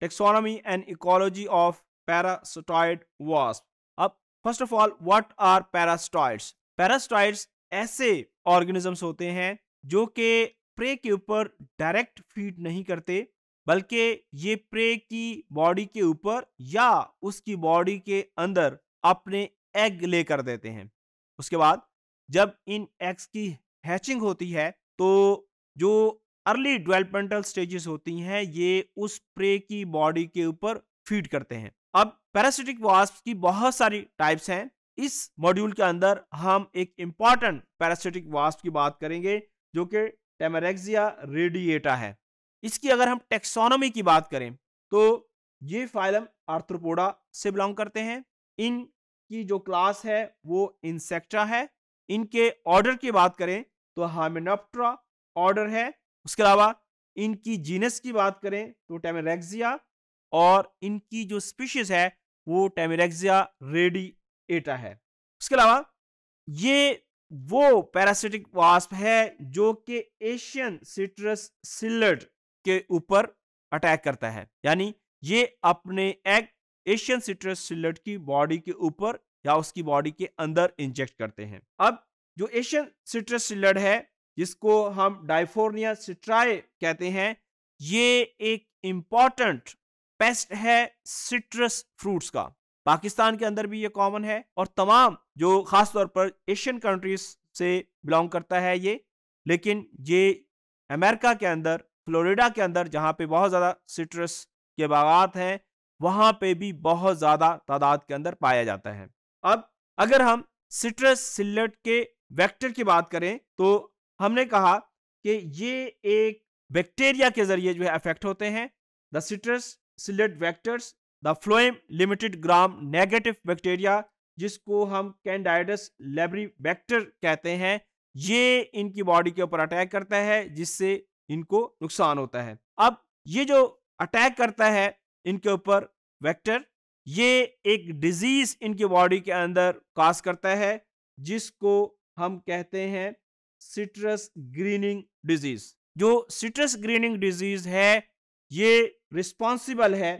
taxonomy and ecology of parasitoid wasp अब first of all what are parasitoids parasitoids ऐसे organisms होते हैं जो कि प्रे के ऊपर डायरेक्ट फीड नहीं करते बल्कि ये प्रे की बॉडी के ऊपर या उसकी बॉडी के अंदर अपने एग ले कर देते हैं उसके बाद जब इन एग्स की हैचिंग होती है तो जो अर्ली डेवलपमेंटल स्टेजेस होती हैं ये उस प्रे की बॉडी के ऊपर फीड करते हैं अब पैरासिटिक वास्प की बहुत सारी टाइप्स हैं इस मॉड्यूल के अंदर हम एक इंपॉर्टेंट पैरासिटिक वास्प की बात करेंगे जो कि टेमरेक्सिया रेडिएटा है इसकी अगर हम टेक्सोनोमी की बात करें तो ये फाइलम आर्थ्रोपोडा से बिलोंग करते हैं इन की जो क्लास है वो इंसेक्टा है इनके ऑर्डर की बात करें तो हामिनोप्ट्रा ऑर्डर है उसके अलावा इनकी जीनस की बात करें तो टेमेरेक्सिया और इनकी जो स्पीशीज है वो टेमेरेक्सिया रेडिएटा है उसके अलावा ये वो पैरासिटिक वास्प है जो कि एशियन सिट्रस सिलड के ऊपर अटैक करता है यानी ये अपने एग एशियन सिट्रस सिलड की बॉडी के ऊपर या उसकी बॉडी के अंदर इंजेक्ट करते हैं अब जो एशियन सिट्रस सिलड है जिसको हम डाइफोर्निया सिट्राए कहते हैं ये एक इंपॉर्टेंट पेस्ट है सिट्रस फ्रूट्स का पाकिस्तान के अंदर भी ये कॉमन है और तमाम जो खास तौर पर एशियन कंट्रीज से बिलोंग करता है ये लेकिन ये अमेरिका के अंदर फ्लोरिडा के अंदर जहाँ पे बहुत ज़्यादा सिट्रस के बागात हैं वहाँ पे भी बहुत ज़्यादा तादाद के अंदर पाया जाता है अब अगर हम सिट्रस सिलेट के वेक्टर की बात करें तो हमने कहा कि ये एक बैक्टीरिया के जरिए जो है अफेक्ट होते हैं the citrus psyllid vectors the phloem limited gram negative bacteria जिसको हम कैंडाइडस लेबरी बैक्टर कहते हैं ये इनकी बॉडी के ऊपर अटैक करता है जिससे इनको नुकसान होता है अब ये जो अटैक करता है इनके ऊपर वेक्टर ये एक डिजीज इनकी बॉडी के अंदर काज करता है जिसको हम कहते हैं सिट्रस ग्रीनिंग डिजीज जो सिट्रस ग्रीनिंग डिजीज है ये रिस्पॉन्सिबल है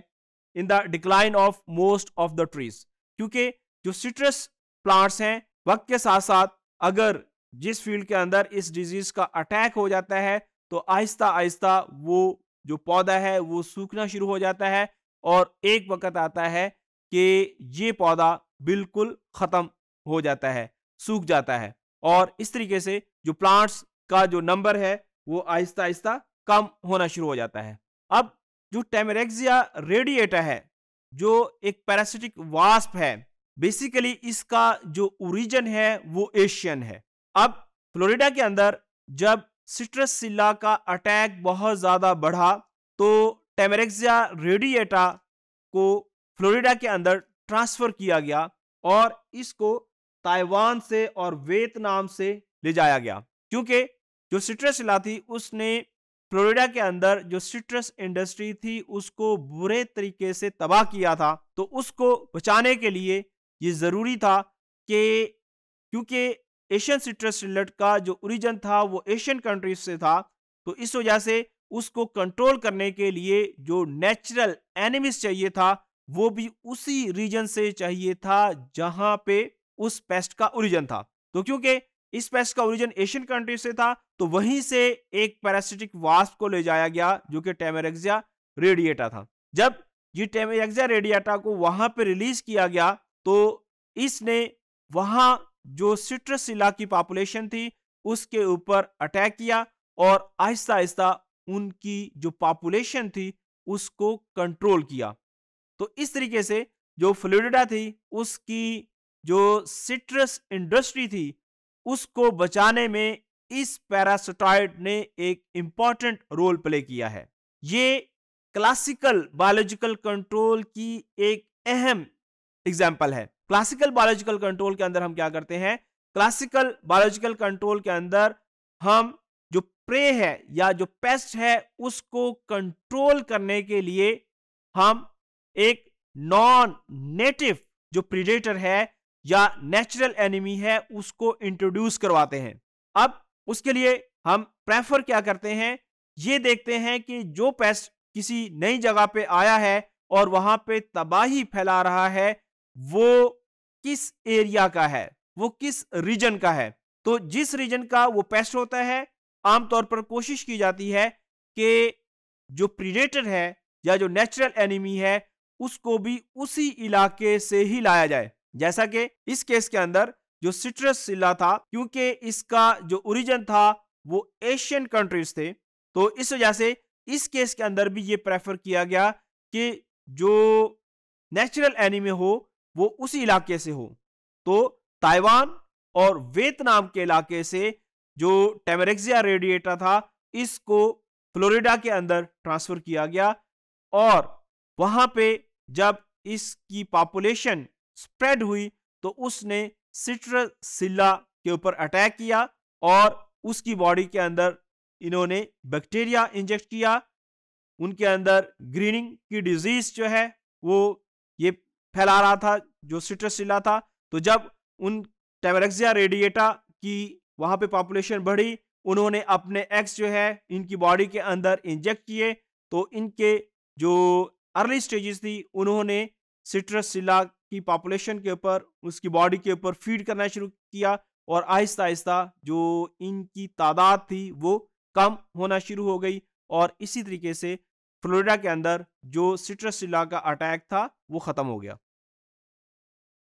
in the decline of most of the trees क्योंकि जो सिट्रस प्लांट्स हैं वक्त के साथ साथ अगर जिस फील्ड के अंदर इस डिजीज का अटैक हो जाता है तो आहिस्ता आहिस्ता वो जो पौधा है वो सूखना शुरू हो जाता है और एक वक्त आता है कि ये पौधा बिल्कुल ख़त्म हो जाता है सूख जाता है और इस तरीके से जो प्लांट्स का जो नंबर है वो आहिस्ता आहिस्ता कम होना शुरू हो जाता है अब जो टेमरेक्सिया रेडिएटा है जो एक पैरासिटिक वास्प है बेसिकली इसका जो ओरिजिन है वो एशियन है अब फ्लोरिडा के अंदर जब सिट्रस सिल्ला का अटैक बहुत ज़्यादा बढ़ा तो टेमरेक्सिया रेडिएटा को फ्लोरिडा के अंदर ट्रांसफ़र किया गया और इसको ताइवान से और वियतनाम से ले जाया गया क्योंकि जो सिट्रस हिला थी उसने फ्लोरिडा के अंदर जो सिट्रस इंडस्ट्री थी उसको बुरे तरीके से तबाह किया था तो उसको बचाने के लिए ये ज़रूरी था कि क्योंकि एशियन सिट्रस रिलट का जो ओरिजन था वो एशियन कंट्रीज से था तो इस वजह से उसको कंट्रोल करने के लिए जो नेचुरल एनिमिस चाहिए था वो भी उसी रीजन से चाहिए था जहां पे उस पेस्ट का ओरिजन था तो क्योंकि इस पेस्ट का ओरिजिन एशियन कंट्री से था तो वहीं से एक पैरासिटिक वास्प को ले जाया गया जो कि टेमेरेक्सिया रेडिएटा था जब ये टेमेरेक्सिया रेडिएटा को वहां पर रिलीज किया गया तो इसने वहां जो सिट्रस इला की पॉपुलेशन थी उसके ऊपर अटैक किया और आहिस्ता आहिस्ता उनकी जो पॉपुलेशन थी उसको कंट्रोल किया तो इस तरीके से जो फ्लोरिडा थी उसकी जो सिट्रस इंडस्ट्री थी उसको बचाने में इस पैरासिटाइड ने एक इंपॉर्टेंट रोल प्ले किया है ये क्लासिकल बायोलॉजिकल कंट्रोल की एक अहम एग्जाम्पल है क्लासिकल बायोलॉजिकल कंट्रोल के अंदर हम क्या करते हैं क्लासिकल बायोलॉजिकल कंट्रोल के अंदर हम जो प्रे है या जो पेस्ट है उसको कंट्रोल करने के लिए हम एक नॉन नेटिव जो प्रिडेटर है या नेचुरल एनिमी है उसको इंट्रोड्यूस करवाते हैं अब उसके लिए हम प्रेफर क्या करते हैं ये देखते हैं कि जो पेस्ट किसी नई जगह पे आया है और वहां पे तबाही फैला रहा है वो किस एरिया का है वो किस रीजन का है तो जिस रीजन का वो पेस्ट होता है आमतौर पर कोशिश की जाती है कि जो प्रीडेटर है या जो नेचुरल एनिमी है उसको भी उसी इलाके से ही लाया जाए जैसा कि इस केस के अंदर जो सिट्रस सिला था क्योंकि इसका जो ओरिजिन था वो एशियन कंट्रीज थे तो इस वजह से इस केस के अंदर भी ये प्रेफर किया गया कि जो नेचुरल एनिमे हो वो उसी इलाके से हो तो ताइवान और वियतनाम के इलाके से जो टेमरेक्सिया रेडिएटर था इसको फ्लोरिडा के अंदर ट्रांसफर किया गया और वहां पे जब इसकी पॉपुलेशन स्प्रेड हुई तो उसने सिट्रसिल्ला के ऊपर अटैक किया और उसकी बॉडी के अंदर इन्होंने बैक्टीरिया इंजेक्ट किया उनके अंदर ग्रीनिंग की डिजीज जो है वो ये फैला रहा था जो सिट्रसिल्ला था तो जब उन टेमरेक्सिया रेडिएटा की वहां पे पॉपुलेशन बढ़ी उन्होंने अपने एक्स जो है इनकी बॉडी के अंदर इंजेक्ट किए तो इनके जो अर्ली स्टेजेस थी उन्होंने सिट्रसिला की पॉपुलेशन के ऊपर उसकी बॉडी के ऊपर फीड करना शुरू किया और आहिस्ता आहिस्ता जो इनकी तादाद थी वो कम होना शुरू हो गई और इसी तरीके से फ्लोरिडा के अंदर जो सिट्रस का अटैक था वो ख़त्म हो गया